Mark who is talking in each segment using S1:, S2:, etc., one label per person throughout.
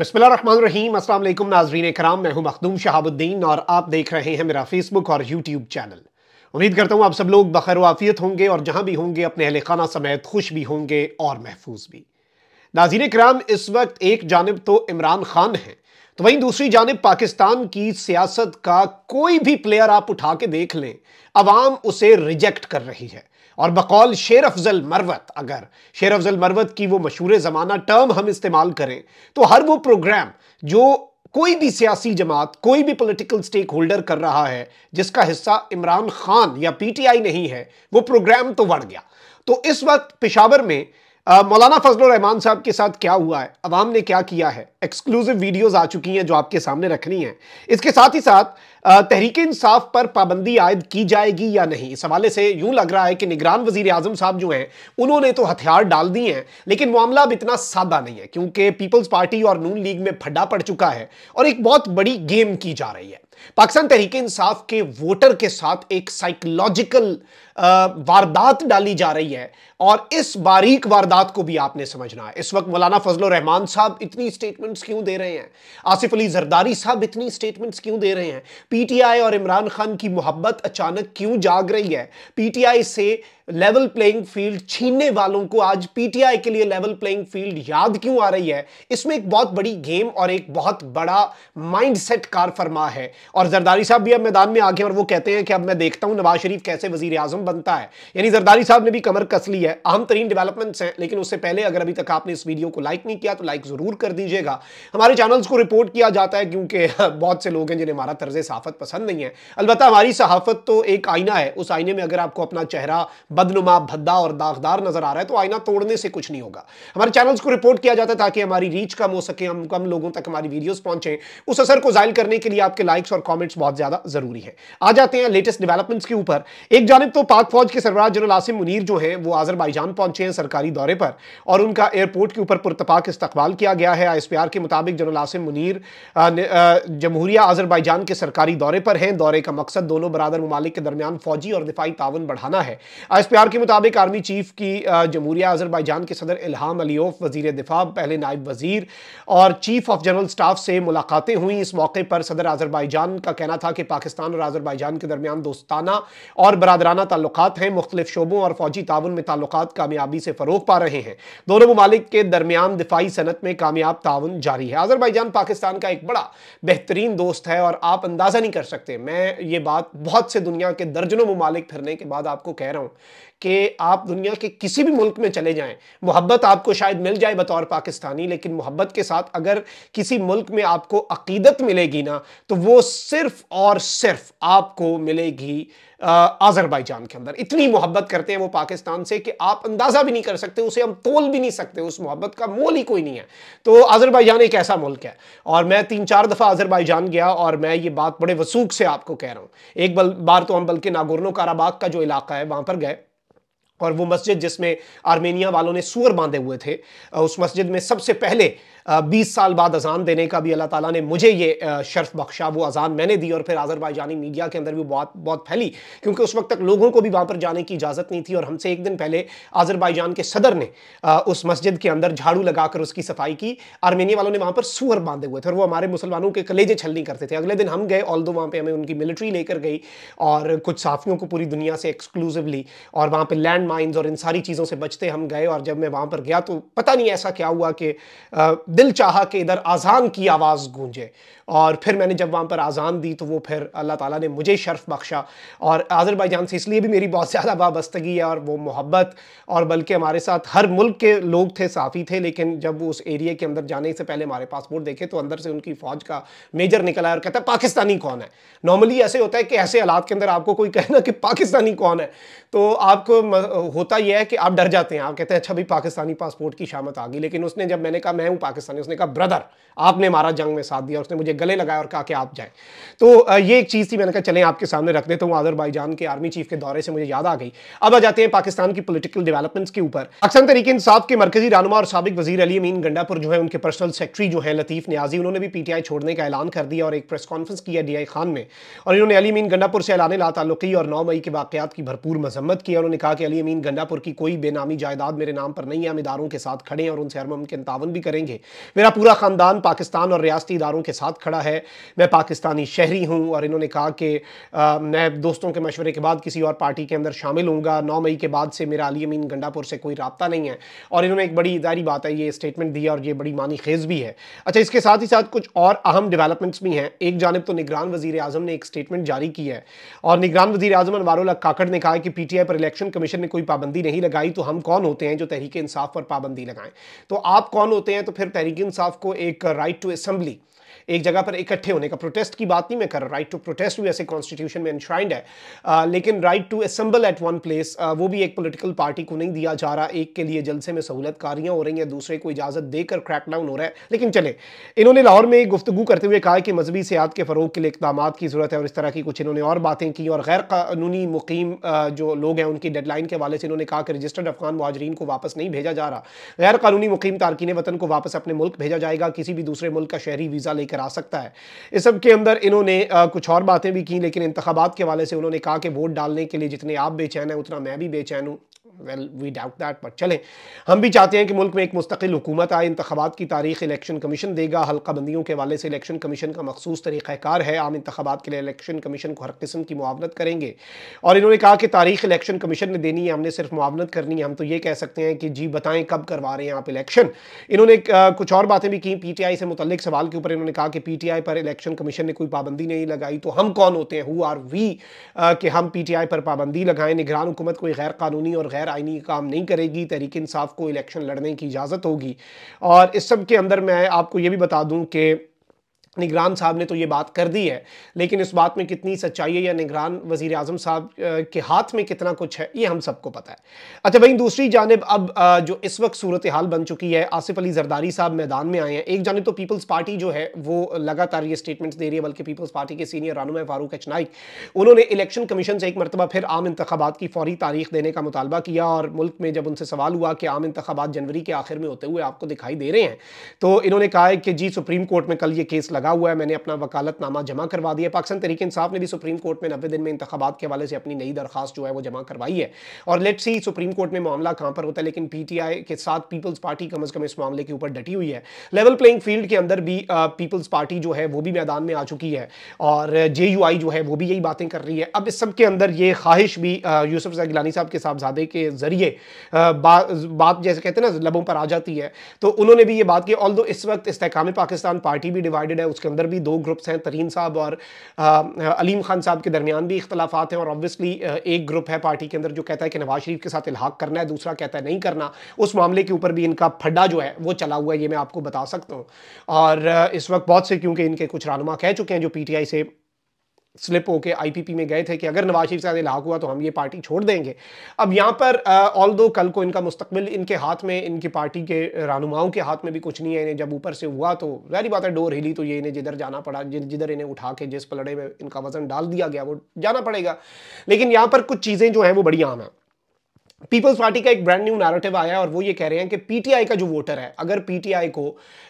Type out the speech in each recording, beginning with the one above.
S1: बसमीम अल्लाम नाजरीन कराम मैं हूं मखदूम शहाबुद्दीन और आप देख रहे हैं मेरा फेसबुक और यूट्यूब चैनल उम्मीद करता हूं आप सब लोग बखर वाफियत होंगे और जहां भी होंगे अपने अहल खाना समेत खुश भी होंगे और महफूज भी नाजीन कराम इस वक्त एक जानब तो इमरान खान हैं तो वहीं दूसरी जानब पाकिस्तान की सियासत का कोई भी प्लेयर आप उठा के देख लें अवाम उसे रिजेक्ट कर रही है और बकौल शेर अफजल मरवत अगर शेर अफजल मरवत की वो मशहूर ज़माना टर्म हम इस्तेमाल करें तो हर वो प्रोग्राम जो कोई भी सियासी जमात कोई भी पॉलिटिकल स्टेक होल्डर कर रहा है जिसका हिस्सा इमरान खान या पीटीआई नहीं है वो प्रोग्राम तो बढ़ गया तो इस वक्त पिशावर में मौलाना फजल रहमान साहब के साथ क्या हुआ है अवाम ने क्या किया है एक्सक्लूसिव वीडियोस आ चुकी हैं जो आपके सामने रखनी है इसके साथ ही साथ तहरीक इंसाफ पर पाबंदी आयद की जाएगी या नहीं इस हवाले से यूं लग रहा है कि निगरान वजीर आजम साहब जो हैं उन्होंने तो हथियार डाल दिए हैं लेकिन मामला अब इतना सादा नहीं है क्योंकि पीपल्स पार्टी और नून लीग में फड्डा पड़ चुका है और एक बहुत बड़ी गेम की जा रही है पाकिस्तान तहरीक इंसाफ के वोटर के साथ एक साइकोलॉजिकल वारदात डाली जा रही है और इस बारीक वारदात को भी आपने समझना है इस वक्त मौलाना फजल रहमान साहब इतनी स्टेटमेंट्स क्यों दे रहे हैं आसिफ अली जरदारी साहब इतनी स्टेटमेंट्स क्यों दे रहे हैं पीटीआई और इमरान खान की मोहब्बत अचानक क्यों जाग रही है पीटीआई से लेवल प्लेइंग फील्ड छीनने वालों को आज पीटीआई के लिए लेवल प्लेइंग फील्ड याद क्यों आ रही है इसमें एक बहुत बड़ी गेम और एक बहुत बड़ा माइंडसेट कार फरमा है और जरदारी साहब भी अब मैदान में आगे और वो कहते हैं कि अब मैं देखता हूं नवाज शरीफ कैसे वजीर आजम बनता है यानी जरदारी साहब ने भी कमर कस ली है अहम तरीन डेवलपमेंट्स हैं लेकिन उससे पहले अगर अभी तक आपने इस वीडियो को लाइक नहीं किया तो लाइक जरूर कर दीजिएगा हमारे चैनल्स को रिपोर्ट किया जाता है क्योंकि बहुत से लोग हैं जिन्हें हमारा तर्ज सहाफत पसंद नहीं है अलबत्त हमारी सहाफत तो एक आईना है उस आईने में अगर आपको अपना चेहरा बदनुमा भद्दा और दागदार नजर आ रहा है तो आईना तोड़ने से कुछ नहीं होगा हमारे चैनल्स को रिपोर्ट किया जाता है ताकि हमारी रीच कम हो सके हम कम लोगों तक हमारी वीडियोस पहुंचे उस असर को जायल करने के लिए आपके लाइक्स और कॉमेंट्स बहुत ज्यादा जरूरी है आ जाते हैं लेटेस्ट डेवलपमेंट्स के ऊपर एक जानब तो पाक फौज के सरबराज जनरल आसिम मुनीर जो है वो आजरबाईजान पहुंचे हैं सरकारी दौरे पर और उनका एयरपोर्ट के ऊपर पुरतपाक इस्तकबाल किया गया है आई के मुताबिक जनरल आसिम मुनीर जमहूरिया आजरबाईजान के सरकारी दौरे पर हैं दौरे का मकसद दोनों बरदर ममालिक के दरमियान फौजी और दिफाई तावन बढ़ाना है आर के मुताबिक आर्मी चीफ की जमहूरिया अजरबैजान के सदर इल्हाम अलीफ वजीर दिफा पहले नायब वजीर और चीफ ऑफ जनरल स्टाफ से मुलाकातें हुई इस मौके पर सदर अजरबैजान का कहना था कि पाकिस्तान और अजरबैजान के दरमियान दोस्ताना और बरदराना ताल्लुक हैं मुख्तलिफ शोबों और फौजी ताउन में ताल्लुक कामयाबी से फ़रोग पा रहे हैं दोनों ममालिक के दरमियान दिफाई सनत में कामयाब ताउन जारी है आजरबाईजान पाकिस्तान का एक बड़ा बेहतरीन दोस्त है और आप अंदाज़ा नहीं कर सकते मैं ये बात बहुत से दुनिया के दर्जनों ममालिक फिरने के बाद आपको कह रहा हूँ कि आप दुनिया के किसी भी मुल्क में चले जाएं मोहब्बत आपको शायद मिल जाए बतौर पाकिस्तानी लेकिन मोहब्बत के साथ अगर किसी मुल्क में आपको अकीदत मिलेगी ना तो वो सिर्फ और सिर्फ आपको मिलेगी आज़रबाईजान के अंदर इतनी मोहब्बत करते हैं वो पाकिस्तान से कि आप अंदाज़ा भी नहीं कर सकते उसे हम तोल भी नहीं सकते उस मोहब्बत का मोल ही कोई नहीं है तो आज़रबाईजान एक ऐसा मुल्क है और मैं तीन चार दफ़ा आज़रबाईजान गया और मैं ये बात बड़े वसूख से आपको कह रहा हूं एक बल, बार तो हम बल्कि नागोर्नो काराबाग का जो इलाका है वहां पर गए और वो मस्जिद जिसमें आर्मेनिया वालों ने सूअर बांधे हुए थे उस मस्जिद में सबसे पहले 20 साल बाद अजान देने का भी अल्लाह ताला ने मुझे ये शर्फ बख्शा वो अजान मैंने दी और फिर आज़रबाईजानी मीडिया के अंदर भी बहुत बहुत फैली क्योंकि उस वक्त तक लोगों को भी वहाँ पर जाने की इजाज़त नहीं थी और हमसे एक दिन पहले आज़रबाईजान के सदर ने उस मस्जिद के अंदर झाड़ू लगाकर उसकी सफाई की आर्मेनिया वालों ने वहाँ पर सूअर बांधे हुए थे और वो हमारे मुसलमानों के कलेजे छलनी करते थे अगले दिन हम गए ऑल दो वहाँ पर हमें उनकी मिलिट्री लेकर गई और कुछ साफियों को पूरी दुनिया से एक्सक्लूसिवली और वहाँ पर लैंड लैंड माइंस और इन सारी चीज़ों से बचते हम गए और जब मैं वहाँ पर गया तो पता नहीं ऐसा क्या हुआ कि दिल चाह के इधर आज़ान की आवाज़ गूंजे और फिर मैंने जब वहाँ पर आज़ान दी तो वो फिर अल्लाह ताला ने मुझे शर्फ बख्शा और आज़रबाईजान से इसलिए भी मेरी बहुत ज़्यादा वाबस्तगी है और वो मोहब्बत और बल्कि हमारे साथ हर मुल्क के लोग थे साफ़ी थे लेकिन जब उस एरिया के अंदर जाने से पहले हमारे पासपोर्ट देखे तो अंदर से उनकी फ़ौज का मेजर निकला और कहता है पाकिस्तानी कौन है नॉर्मली ऐसे होता है कि ऐसे हालात के अंदर आपको कोई कहना कि पाकिस्तानी कौन है तो आपको होता यह है कि आप डर जाते हैं आप कहते हैं अच्छा भाई पाकिस्तानी पासपोर्ट की शामत आ गई लेकिन उसने जब मैंने कहा मैं हूँ पाकिस्तानी उसने कहा ब्रदर आपने मारा जंग में साथ दिया उसने मुझे गले लगाया और कहा कि आप जाए तो ये एक चीज़ थी मैंने कहा चले आपके सामने रख देता हूँ आजरबाईजान के आर्मी चीफ के दौरे से मुझे याद आ गई अब आ जाते हैं पाकिस्तान की पोलिटिकल डेवलपमेंट्स के ऊपर अक्सर तरीके इंसाफ के मरकजी रानुमा और सबक वजी अली अमीन गंडापुर जो है उनके पर्सनल सेक्रेटरी जो है लतीफ़ न्याजी उन्होंने भी पीटीआई छोड़ने का ऐलान कर दिया और एक प्रेस कॉन्फ्रेंस किया डी आई खान में और इन्होंने अली अमीन गंडापुर से ऐलान ला तल्लुकी और नौ मई के वाकत की भरपूर मजम्मत की और उन्होंने कहा कि अली ज़मीन गंडापुर की कोई बेनामी जायदाद मेरे नाम पर नहीं है हम इदारों के साथ खड़े हैं और उनसे हर मुमकिन तावन भी करेंगे मेरा पूरा ख़ानदान पाकिस्तान और रियाती इदारों के साथ खड़ा है मैं पाकिस्तानी शहरी हूँ और इन्होंने कहा कि मैं दोस्तों के मशवरे के बाद किसी और पार्टी के अंदर शामिल हूँ नौ मई के बाद से मेरा अली अमीन गंडापुर से कोई रबता नहीं है और इन्होंने एक बड़ी जारी बात है ये स्टेटमेंट दिया और ये बड़ी मानी खेज भी है अच्छा इसके साथ ही साथ कुछ और अहम डेवलपमेंट्स भी हैं एक जानब तो निगरान वजीर अजम ने एक स्टेटमेंट जारी की है और निगरान वजी अजम अनवर काकड़ ने कहा कि पीटीआई पर इलेक्शन कमीशन ने कोई पाबंदी नहीं लगाई तो हम कौन होते हैं जो तहरीक इंसाफ पर पाबंदी लगाएं तो आप कौन होते हैं तो फिर तहरीक इंसाफ को एक राइट टू असम्बली एक जगह पर इकट्ठे होने का प्रोटेस्ट की बात नहीं मैं कर रहा राइट टू प्रोटेस्ट भी ऐसे कॉन्स्टिट्यूशन में इंश्राइंड है आ, लेकिन right to assemble at one place वो भी एक पोलिटिकल पार्टी को नहीं दिया जा रहा एक के लिए जलसे में सहूलतकारियाँ हो रही हैं दूसरे को इजाज़त देकर क्रैकडाउन हो रहा है लेकिन चले इन्होंने लाहौर में गुफ्तु करते हुए कहा कि मजहबी सियात के फ़रोग के लिए इकदाम की ज़रूरत है और इस तरह की कुछ इन्होंने और बातें की और गैर कानूनी मुकीम जो लोग हैं उनकी डेडलाइन के हवाले से इन्होंने कहा कि रजिस्टर्ड अफगान महाजरीन को वापस नहीं भेजा जा रहा गैर कानूनी मुकीम तारकिन वतन को वापस अपने मुल्क भेजा जाएगा किसी भी दूसरे मुल्क का शहरी वीज़ा जारी करा सकता है इस सब के अंदर इन्होंने कुछ और बातें भी की लेकिन इंतबात के हवाले से उन्होंने कहा कि वोट डालने के लिए जितने आप बेचैन हैं उतना मैं भी बेचैन हूँ वेल वी डाउट दैट पर चलें हम भी चाहते हैं कि मुल्क में एक मुस्तकिल हुकूमत आए इंतबात की तारीख इलेक्शन कमीशन देगा हल्का बंदियों के हवाले से इलेक्शन कमीशन का मखसूस तरीक़ाकार है आम इंतबात के लिए इलेक्शन कमीशन को हर किस्म की मुआवनत करेंगे और इन्होंने कहा कि तारीख इलेक्शन कमीशन ने देनी है हमने सिर्फ मुआवनत करनी है हम तो ये कह सकते हैं कि जी बताएं कब करवा रहे हैं आप इलेक्शन इन्होंने कुछ और बातें भी की पी टी आई से मुतलिक सवाल के ऊपर इन्होंने कहा कि पी टी आई पर इलेक्शन कमीशन ने कोई पाबंदी नहीं लगाई तो हम कौन होते हैं हु आर वी कि हम पी टी आई पर पाबंदी लगाएं निगरान हुकूमत कोई गैर कानूनी और गैर गैर आइनी काम नहीं करेगी तहरीक इंसाफ को इलेक्शन लड़ने की इजाज़त होगी और इस सब के अंदर मैं आपको ये भी बता दूँ कि निगरान साहब ने तो ये बात कर दी है लेकिन इस बात में कितनी सच्चाई है या निगरान वजीर अजम साहब के हाथ में कितना कुछ है ये हम सबको पता है अच्छा भाई दूसरी जानब अब जो इस वक्त सूरत हाल बन चुकी है आसिफ अली जरदारी साहब मैदान में आए हैं एक जानब तो पीपल्स पार्टी जो है वो लगातार ये स्टेटमेंट्स दे रही है बल्कि पीपल्स पार्टी के सीनियर रानुमा फारूक अचनाइक उन्होंने इलेक्शन कमीशन से एक मरतबा फिर आम इंतबात की फौरी तारीख देने का मुतालबा किया और मुल्क में जब उनसे सवाल हुआ कि आम इंतबात जनवरी के आखिर में होते हुए आपको दिखाई दे रहे हैं तो इन्होंने कहा है कि जी सुप्रीम कोर्ट में कल ये केस लगा लगा हुआ है मैंने अपना वकालतनामा जमा करवा दिया पाकिस्तान तरीके इंसाफ ने भी सुप्रीम कोर्ट में नब्बे दिन में इंतबात के हवाले से अपनी नई दरखास्त जो है वो जमा करवाई है और लेट सी सुप्रीम कोर्ट में मामला कहाँ पर होता है लेकिन पी के साथ पीपल्स पार्टी कम अज़ कम इस मामले के ऊपर डटी हुई है लेवल प्लेइंग फील्ड के अंदर भी पीपल्स पार्टी जो है वो भी मैदान में आ चुकी है और जे जो है वो भी यही बातें कर रही है अब इस सब के अंदर ये ख्वाहिश भी यूसुफ गिलानी साहब के साहबजादे के जरिए बा, बात जैसे कहते हैं ना लबों पर आ जाती है तो उन्होंने भी ये बात की ऑल इस वक्त इस्तेकाम पाकिस्तान पार्टी भी डिवाइडेड है उसके अंदर भी दो ग्रुप्स हैं तरीन साहब और आ, अलीम खान साहब के दरमियान भी इख्तलाफा हैं और ऑब्वियसली एक ग्रुप है पार्टी के अंदर जो कहता है कि नवाज शरीफ के साथ इलाहाक करना है दूसरा कहता है नहीं करना उस मामले के ऊपर भी इनका फड्डा जो है वो चला हुआ है ये मैं आपको बता सकता हूँ और इस वक्त बहुत से क्योंकि इनके कुछ रानुमा कह चुके हैं जो पी टी आई से स्लिप होके आईपीपी में गए थे कि अगर नवाज शरीफ के साथ इलाक हुआ तो हम ये पार्टी छोड़ देंगे अब यहाँ पर ऑल दो कल को इनका मुस्तबिल इनके हाथ में इनकी पार्टी के रानुमाओं के हाथ में भी कुछ नहीं है इन्हें जब ऊपर से हुआ तो जारी बात है डोर हिली तो ये इन्हें जिधर जाना पड़ा जिधर इन्हें उठा के जिस पलड़े में इनका वजन डाल दिया गया वो जाना पड़ेगा लेकिन यहाँ पर कुछ चीज़ें जो हैं वो बड़ी आम हैं पीपल्स पार्टी का एक ब्रांड न्यू नैरेटिव आया है और वो ये कह रहे हैं कि पीटीआई का जो वोटर है अगर पीटीआई को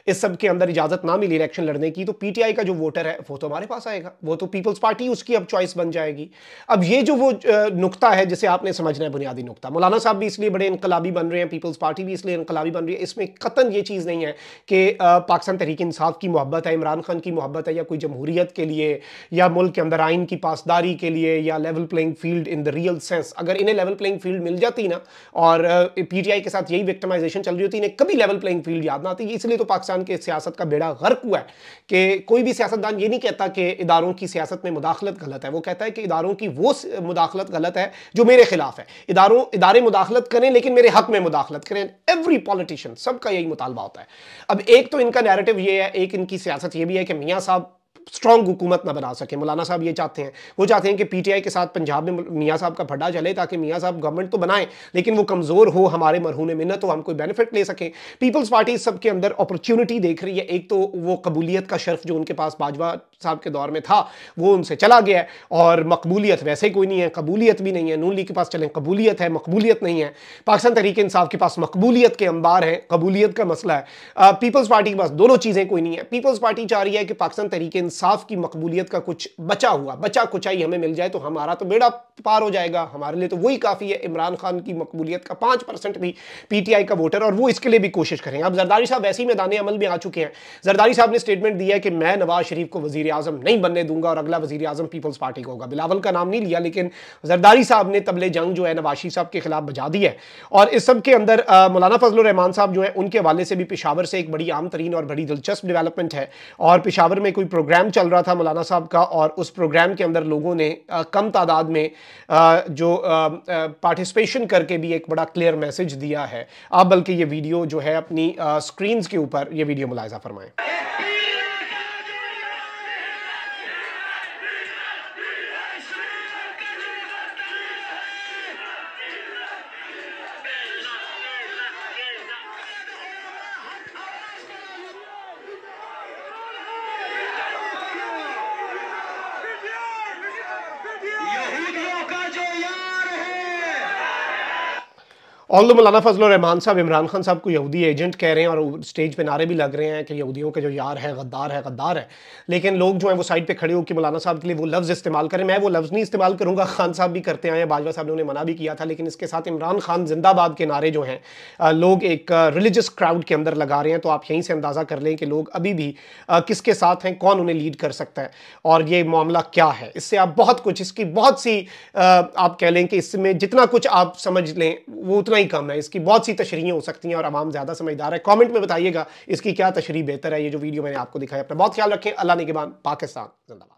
S1: इस सब के अंदर इजाजत ना मिली इलेक्शन लड़ने की तो पीटीआई का जो वोटर है वो तो हमारे पास आएगा वो तो पीपल्स पार्टी उसकी अब चॉइस बन जाएगी अब ये जो वो नुकता है जिसे आपने समझना है बुनियादी नुकता मौलाना साहब भी इसलिए बड़े इनकलाबी बन रहे हैं पीपल्स पार्टी भी इसलिए इनकलाबी बन रही है इसमें कतन ये चीज़ नहीं है कि पाकिस्तान तहरीक इंसाफ की मोहब्बत है इमरान खान की मोहब्बत है या कोई जमहूरीत के लिए या मुल्क के अंदर आइन की पासदारी के लिए या level playing field in the real sense अगर इन्हें लेवल प्लेइंग फील्ड मिल जाता करती ना और पीटीआई के साथ यही विक्टमाइजेशन चल रही होती इन्हें कभी लेवल प्लेइंग फील्ड याद ना आती इसलिए तो पाकिस्तान के सियासत का बेड़ा गर्क हुआ है कि कोई भी सियासतदान ये नहीं कहता कि इदारों की सियासत में मुदाखलत गलत है वो कहता है कि इदारों की वो मुदाखलत गलत है जो मेरे खिलाफ है इदारों इदारे मुदाखलत करें लेकिन मेरे हक में मुदाखलत करें एवरी पॉलिटिशियन सबका यही मुतालबा होता है अब एक तो इनका नैरेटिव ये है एक इनकी सियासत ये भी है कि मियाँ साहब स्ट्रांग हुकूमत ना बना सके मौलाना साहब ये चाहते हैं वो चाहते हैं कि पीटीआई के साथ पंजाब में मियाँ साहब का फड्डा चले ताकि मियाँ साहब गवर्नमेंट तो बनाएं लेकिन वो कमज़ोर हो हमारे मरहून न हो तो हम कोई बेनिफिट ले सकें पीपल्स पार्टी सबके सब के अंदर अपॉर्चुनिटी देख रही है एक तो वो कबूलियत का शर्फ जो उनके पास बाजवा साहब के दौर में था वो उनसे चला गया और मकबूलियत वैसे कोई नहीं है कबूलियत भी नहीं है नून लीग के पास चलें कबूलियत है मकबूलियत नहीं है पाकिस्तान तरीके इंसाफ के पास मकबूलियत के अंबार हैं कबूलियत का मसला है पीपल्स पार्टी के पास दोनों चीज़ें कोई नहीं है पीपल्स पार्टी चाह रही है कि पाकिस्तान तरीके इंसाफ की मकबूलियत का कुछ बचा हुआ बचा कुचाई हमें मिल जाए तो हमारा तो बेड़ा पार हो जाएगा हमारे लिए तो वही काफ़ी है इमरान खान की मकबूलियत का पाँच परसेंट भी पीटीआई का वोटर और वो इसके लिए भी कोशिश करेंगे अब जरदारी साहब वैसे ही मैदान अमल में आ चुके हैं जरदारी साहब ने स्टेटमेंट दिया है कि मैं नवाज शरीफ को वजी अजम नहीं बनने दूंगा और अगला वजी अजम पीपल्स पार्टी को होगा बिलावल का नाम नहीं लिया लेकिन जरदारी साहब ने तबले जंग जो है नवाशी साहब के खिलाफ बजा दी है और इस सब के अंदर मौलाना फजल रहमान साहब जो है उनके हवाले से भी पिशावर से एक बड़ी आम तरीन और बड़ी दिलचस्प डेवलपमेंट है और पिशावर में कोई प्रोग्राम प्रोग्राम चल रहा था मौलाना साहब का और उस प्रोग्राम के अंदर लोगों ने आ, कम तादाद में आ, जो पार्टिसिपेशन करके भी एक बड़ा क्लियर मैसेज दिया है आप बल्कि ये वीडियो जो है अपनी स्क्रीन के ऊपर ये वीडियो मुलायजा फरमाएं ऑल मौलाना फजल रहमान साहब इमरान खान साहब को यहूदी एजेंट कह रहे हैं और स्टेज पे नारे भी लग रहे हैं कि यहूदियों के जो यार है गद्दार है गद्दार है लेकिन लोग जो हैं वो साइड पे खड़े होकर मौलाना साहब के लिए वो लफ्ज़ इस्तेमाल करें मैं वो लफ्ज़ नहीं इस्तेमाल करूँगा खान साहब भी करते आए हैं बाजवा साहब ने उन्हें मना भी किया था लेकिन इसके साथ इमरान खान जिंदाबाद के नारे जो हैं लोग एक रिलीजियस क्राउड के अंदर लगा रहे हैं तो आप यहीं से अंदाज़ा कर लें कि लोग अभी भी किसके साथ हैं कौन उन्हें लीड कर सकता है और ये मामला क्या है इससे आप बहुत कुछ इसकी बहुत सी आप कह लें कि इसमें जितना कुछ आप समझ लें वो उतना ही ही कम है इसकी बहुत सी तशरी हो सकती हैं और आवाम ज़्यादा समझदार है कॉमेंट में बताइएगा इसकी क्या तशरी बेहतर है ये जो वीडियो मैंने आपको दिखाई अपना बहुत ख्याल रखें अल्लाह बाद पाकिस्तान जिंदाबाद